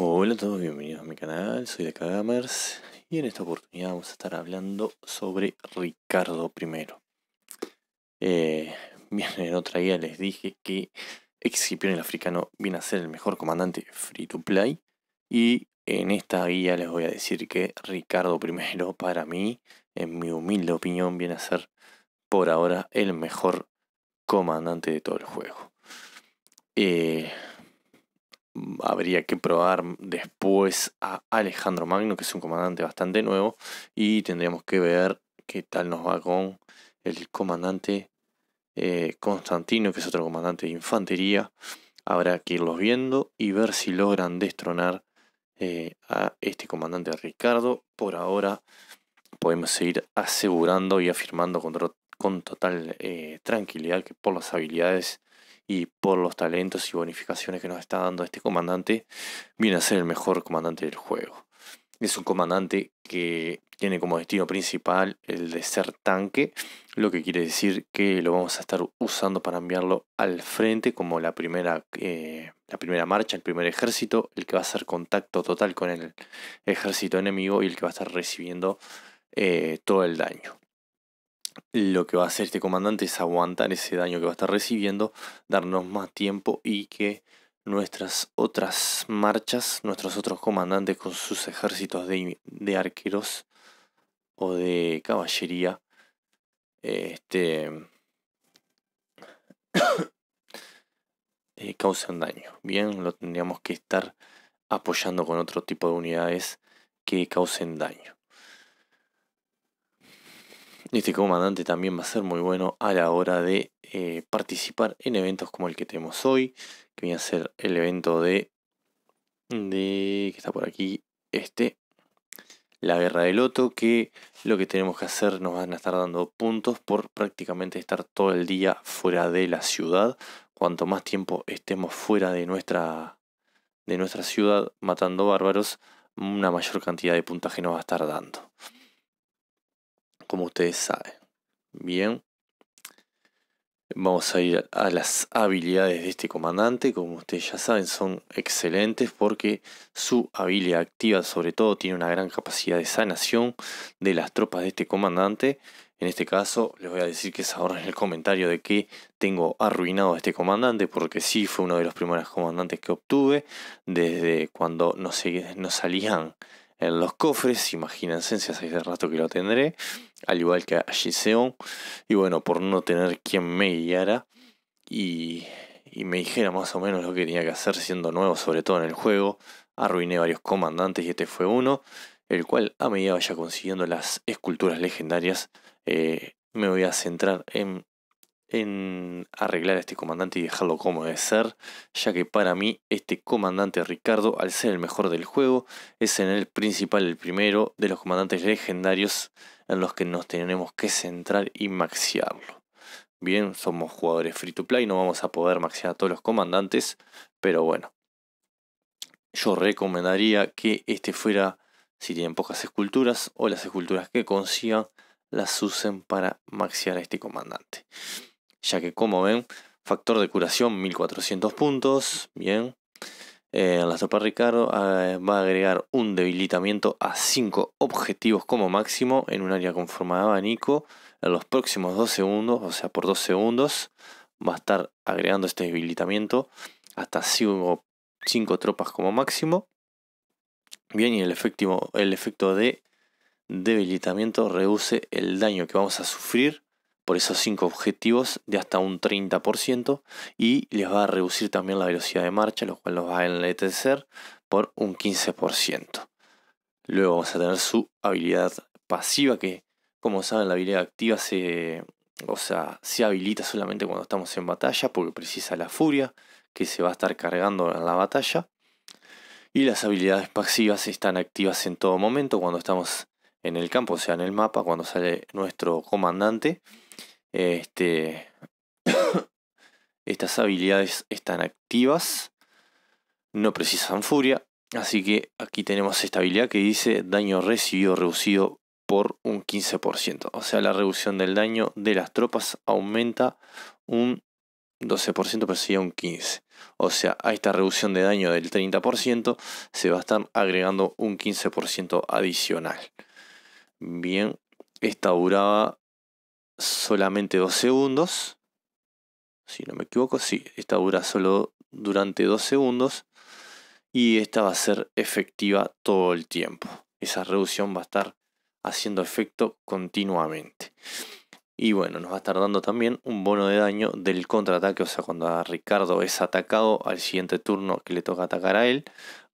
Hola a todos, bienvenidos a mi canal, soy de Kagamers y en esta oportunidad vamos a estar hablando sobre Ricardo I. Eh, bien, en otra guía les dije que Excipión el Africano viene a ser el mejor comandante free to play y en esta guía les voy a decir que Ricardo I para mí, en mi humilde opinión, viene a ser por ahora el mejor comandante de todo el juego. Eh, habría que probar después a Alejandro Magno, que es un comandante bastante nuevo, y tendríamos que ver qué tal nos va con el comandante eh, Constantino, que es otro comandante de infantería. Habrá que irlos viendo y ver si logran destronar eh, a este comandante Ricardo. Por ahora podemos seguir asegurando y afirmando con, con total eh, tranquilidad que por las habilidades y por los talentos y bonificaciones que nos está dando este comandante, viene a ser el mejor comandante del juego. Es un comandante que tiene como destino principal el de ser tanque, lo que quiere decir que lo vamos a estar usando para enviarlo al frente como la primera, eh, la primera marcha, el primer ejército, el que va a hacer contacto total con el ejército enemigo y el que va a estar recibiendo eh, todo el daño lo que va a hacer este comandante es aguantar ese daño que va a estar recibiendo, darnos más tiempo y que nuestras otras marchas, nuestros otros comandantes con sus ejércitos de, arqueros o de caballería, este, eh, daño. Bien, lo tendríamos que estar apoyando con otro tipo de unidades que causen daño. Este comandante también va a ser muy bueno a la hora de eh, participar en eventos como el que tenemos hoy, que viene a ser el evento de, de que está por aquí, este, la guerra del loto, que lo que tenemos que hacer nos van a estar dando puntos por prácticamente estar todo el día fuera de la ciudad. Cuanto más tiempo estemos fuera de nuestra, de nuestra ciudad matando bárbaros, una mayor cantidad de puntaje nos va a estar dando como ustedes saben. Bien. Vamos a ir a las habilidades de este comandante. Como ustedes ya saben, son excelentes porque su habilidad activa sobre todo tiene una gran capacidad de sanación de las tropas de este comandante. En este caso, les voy a decir que es ahora en el comentario de que tengo arruinado a este comandante, porque sí fue uno de los primeros comandantes que obtuve desde cuando nos, nos salían en los cofres, imagínense si hace rato que lo tendré, al igual que a Giseon. Y bueno, por no tener quien me guiara y, me dijera más o menos lo que tenía que hacer siendo nuevo, sobre todo en el juego, arruiné varios comandantes y este fue uno, el cual a medida vaya consiguiendo las esculturas legendarias, eh, me voy a centrar en en arreglar a este comandante y dejarlo como debe ser, ya que para mí este comandante Ricardo, al ser el mejor del juego, es en el principal, el primero de los comandantes legendarios en los que nos tenemos que centrar y maxiarlo. Bien, somos jugadores free to play, no vamos a poder maxiar a todos los comandantes, pero bueno. Yo recomendaría que este fuera, si tienen pocas esculturas o las esculturas que consigan, las usen para maxear a este comandante ya que como ven, factor de curación 1400 puntos, bien. en eh, las tropas Ricardo ah, va a agregar un debilitamiento a 5 objetivos como máximo en un área conformada de abanico en los próximos 2 segundos, o sea, por 2 segundos va a estar agregando este debilitamiento hasta 5, tropas como máximo. Bien, y el, efectivo, el efecto de debilitamiento reduce el daño que vamos a sufrir por esos 5 objetivos de hasta un 30% y les va a reducir también la velocidad de marcha, lo cual los va a enletecer por un 15%. Luego vamos a tener su habilidad pasiva que, como saben, la habilidad activa se, o sea, se habilita solamente cuando estamos en batalla porque precisa la furia que se va a estar cargando en la batalla. Y las habilidades pasivas están activas en todo momento cuando estamos en el campo, o sea, en el mapa, cuando sale nuestro comandante, este, estas habilidades están activas, no precisan furia, así que aquí tenemos esta habilidad que dice daño recibido reducido por un 15%, o sea, la reducción del daño de las tropas aumenta un 12%, pero sería un 15%. O sea, a esta reducción de daño del 30% se va a estar agregando un 15% adicional. Bien, esta duraba solamente dos segundos. Si no me equivoco, sí, esta dura solo durante dos segundos. Y esta va a ser efectiva todo el tiempo. Esa reducción va a estar haciendo efecto continuamente. Y bueno, nos va a estar dando también un bono de daño del contraataque. O sea, cuando a Ricardo es atacado al siguiente turno que le toca atacar a él,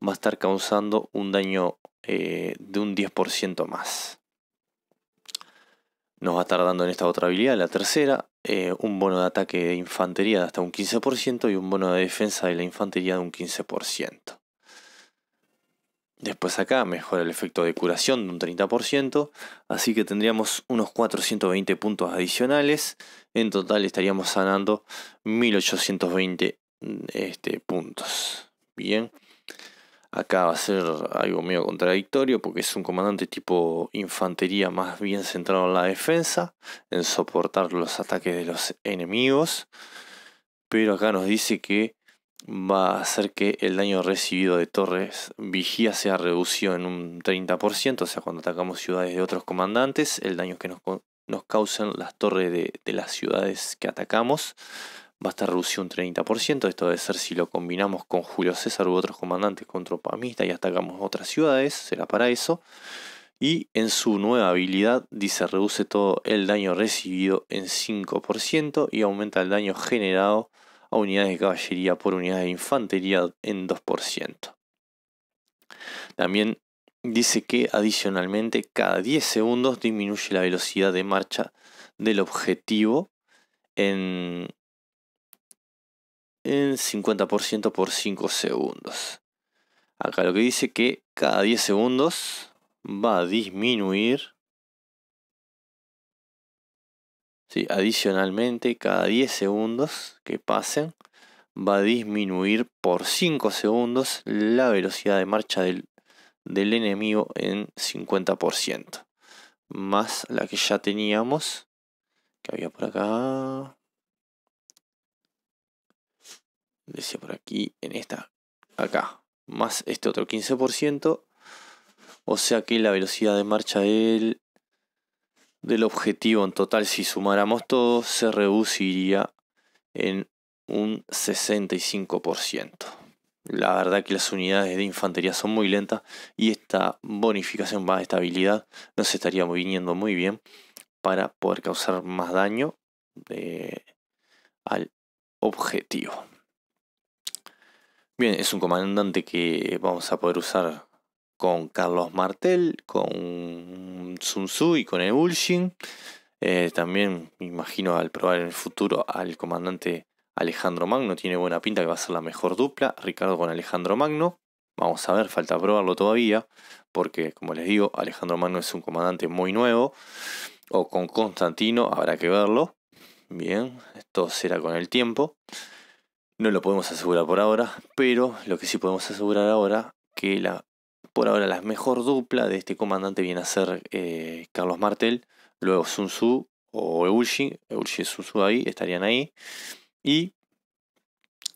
va a estar causando un daño eh, de un 10% más. Nos va a estar dando en esta otra habilidad, la tercera, eh, un bono de ataque de infantería de hasta un 15% y un bono de defensa de la infantería de un 15%. Después acá mejora el efecto de curación de un 30%, así que tendríamos unos 420 puntos adicionales. En total estaríamos sanando 1820 mm, este, puntos. Bien. Acá va a ser algo medio contradictorio porque es un comandante tipo infantería más bien centrado en la defensa, en soportar los ataques de los enemigos. Pero acá nos dice que va a hacer que el daño recibido de torres vigía sea reducido en un 30%, o sea, cuando atacamos ciudades de otros comandantes, el daño que nos, causan las torres de, de las ciudades que atacamos va a estar reducido un 30%. Esto debe ser si lo combinamos con Julio César u otros comandantes con tropa y atacamos otras ciudades, será para eso. Y en su nueva habilidad dice reduce todo el daño recibido en 5% y aumenta el daño generado a unidades de caballería por unidades de infantería en 2%. También dice que adicionalmente cada 10 segundos disminuye la velocidad de marcha del objetivo en en 50% por 5 segundos. Acá lo que dice que cada 10 segundos va a disminuir. ¿sí? Adicionalmente, cada 10 segundos que pasen va a disminuir por 5 segundos la velocidad de marcha del, del enemigo en 50%. Más la que ya teníamos, que había por acá decía por aquí, en esta, acá, más este otro 15%, o sea que la velocidad de marcha del, objetivo en total, si sumáramos todo, se reduciría en un 65%. La verdad que las unidades de infantería son muy lentas y esta bonificación más estabilidad nos estaría viniendo muy bien para poder causar más daño eh, al objetivo. Bien, es un comandante que vamos a poder usar con Carlos Martel, con Sun Tzu y con el Eh, también me imagino al probar en el futuro al comandante Alejandro Magno, tiene buena pinta que va a ser la mejor dupla, Ricardo con Alejandro Magno. Vamos a ver, falta probarlo todavía, porque como les digo, Alejandro Magno es un comandante muy nuevo, o con Constantino, habrá que verlo. Bien, esto será con el tiempo. No lo podemos asegurar por ahora, pero lo que sí podemos asegurar ahora, que la, por ahora la mejor dupla de este comandante viene a ser eh, Carlos Martel, luego Sun Tzu o Eulji, Eulshi y Sun Tzu ahí, estarían ahí. Y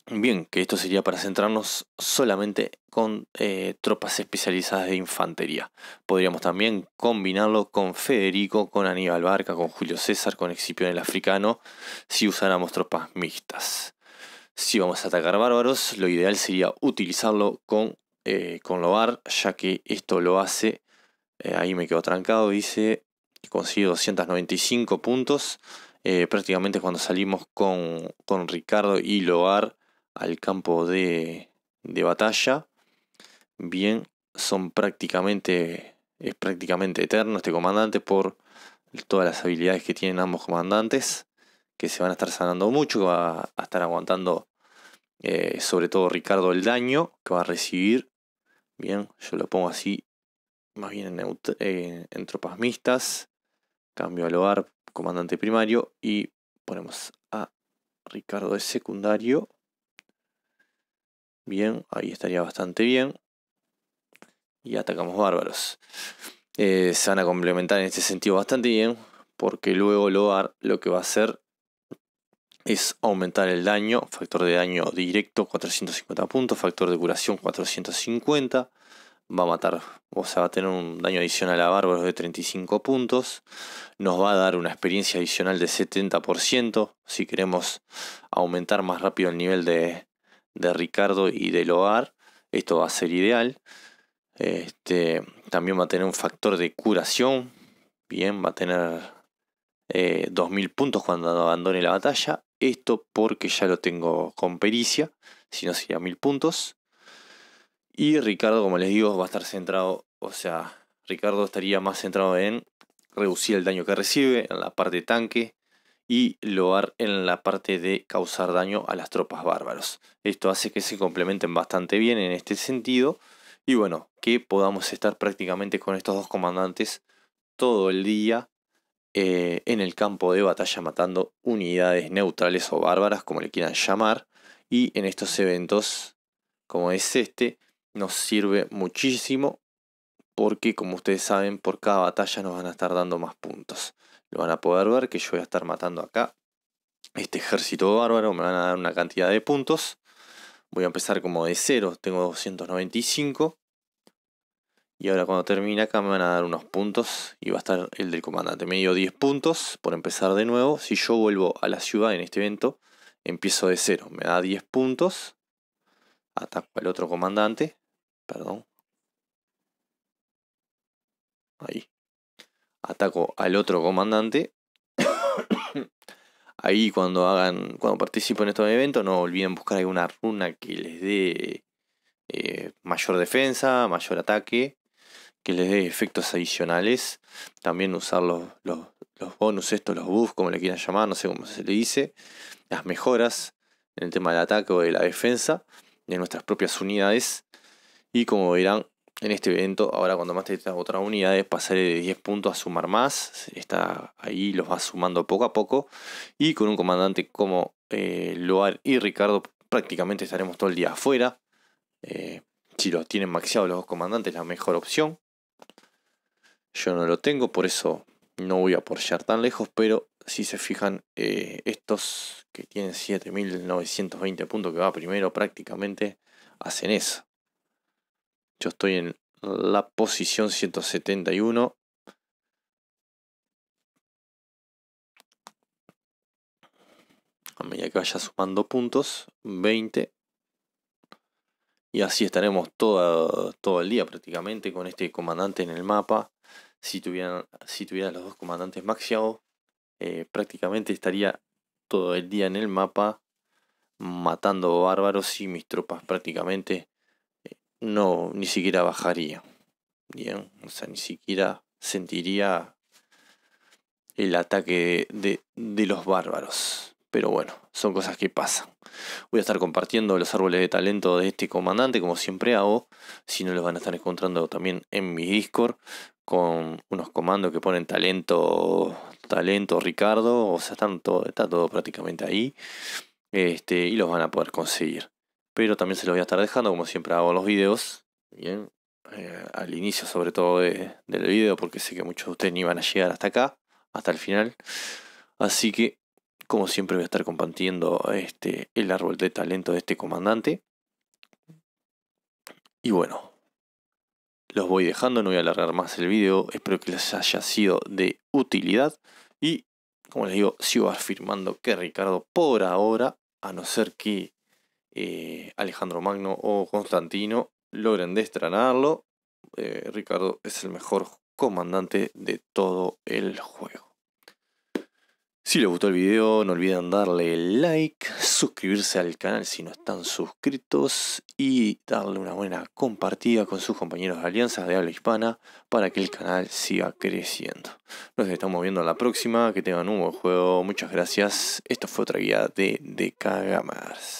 bien, que esto sería para centrarnos solamente con eh, tropas especializadas de infantería. Podríamos también combinarlo con Federico, con Aníbal Barca, con Julio César, con Excipión el Africano, si usáramos tropas mixtas. Si vamos a atacar bárbaros, lo ideal sería utilizarlo con, eh, con Lobar, ya que esto lo hace... Eh, ahí me quedo trancado, dice... Consigue 295 puntos. Eh, prácticamente cuando salimos con, con, Ricardo y Loar al campo de, batalla. Bien, son prácticamente, es prácticamente eterno este comandante por todas las habilidades que tienen ambos comandantes, que se van a estar sanando mucho, va a estar aguantando eh, sobre todo Ricardo el daño que va a recibir. Bien, yo lo pongo así, más bien en, tropas mixtas. Cambio al hogar, comandante primario. Y ponemos a Ricardo de secundario. Bien, ahí estaría bastante bien. Y atacamos bárbaros. Eh, se van a complementar en este sentido bastante bien. Porque luego Loar lo que va a hacer es aumentar el daño, factor de daño directo 450 puntos, factor de curación 450, va a matar, o sea, va a tener un daño adicional a bárbaros de 35 puntos, nos va a dar una experiencia adicional de 70% si queremos aumentar más rápido el nivel de, de Ricardo y de Loar, esto va a ser ideal. Este, también va a tener un factor de curación, bien, va a tener 2000 eh, puntos cuando abandone la batalla. Esto porque ya lo tengo con pericia, si no sería 1000 puntos. Y Ricardo, como les digo, va a estar centrado, o sea, Ricardo estaría más centrado en reducir el daño que recibe en la parte tanque y Loar en la parte de causar daño a las tropas bárbaros. Esto hace que se complementen bastante bien en este sentido y bueno, que podamos estar prácticamente con estos dos comandantes todo el día eh, en el campo de batalla matando unidades neutrales o bárbaras, como le quieran llamar. Y en estos eventos, como es este, nos sirve muchísimo porque como ustedes saben, por cada batalla nos van a estar dando más puntos. Lo van a poder ver que yo voy a estar matando acá este ejército bárbaro, me van a dar una cantidad de puntos. Voy a empezar como de cero, tengo 295. Y ahora cuando termina acá me van a dar unos puntos y va a estar el del comandante. Me dio 10 puntos por empezar de nuevo. Si yo vuelvo a la ciudad en este evento, empiezo de cero. Me da 10 puntos. Ataco al otro comandante. Perdón. Ahí. Ataco al otro comandante. Ahí cuando hagan, cuando participen en estos eventos, no olviden buscar alguna runa que les dé eh, mayor defensa, mayor ataque que les dé efectos adicionales. También usar los, bonus, estos, los buffs, como le quieran llamar, no sé cómo se le dice. Las mejoras en el tema del ataque o de la defensa de nuestras propias unidades. Y como verán en este evento, ahora cuando más te otras unidades, pasaré de 10 puntos a sumar más. Está ahí, los va sumando poco a poco. Y con un comandante como eh, Loar y Ricardo, prácticamente estaremos todo el día afuera. Eh, si los tienen maxiados los dos comandantes, la mejor opción. Yo no lo tengo, por eso no voy a porchar tan lejos, pero si se fijan, eh, estos que tienen 7920 puntos, que va primero prácticamente, hacen eso. Yo estoy en la posición 171. A medida que vaya sumando puntos, 20. Y así estaremos todo el día prácticamente con este comandante en el mapa si tuvieran, los dos comandantes Maxiao, eh, prácticamente estaría todo el día en el mapa matando bárbaros y mis tropas prácticamente eh, no ni siquiera bajaría. Bien, o sea, ni siquiera sentiría el ataque de los bárbaros. Pero bueno, son cosas que pasan. Voy a estar compartiendo los árboles de talento de este comandante, como siempre hago. Si no, los van a estar encontrando también en mi Discord con unos comandos que ponen talento, talento Ricardo. O sea, están está todo prácticamente ahí. Este, y los van a poder conseguir. Pero también se los voy a estar dejando, como siempre hago los videos. Bien, eh, al inicio, sobre todo del video, porque sé que muchos de ustedes ni van a llegar hasta acá, hasta el final. Así que como siempre voy a estar compartiendo este, el árbol de talento de este comandante. Y bueno, los voy dejando, no voy a alargar más el video. Espero que les haya sido de utilidad. Y como les digo, sigo afirmando que Ricardo por ahora, a no ser que eh, Alejandro Magno o Constantino logren destranarlo, eh, Ricardo es el mejor comandante de todo el juego. Si les gustó el video, no olviden darle like, suscribirse al canal si no están suscritos y darle una buena compartida con sus compañeros de alianzas de habla hispana para que el canal siga creciendo. Nos estamos viendo en la próxima, que tengan un buen juego, muchas gracias. Esto fue otra guía de Decagamers.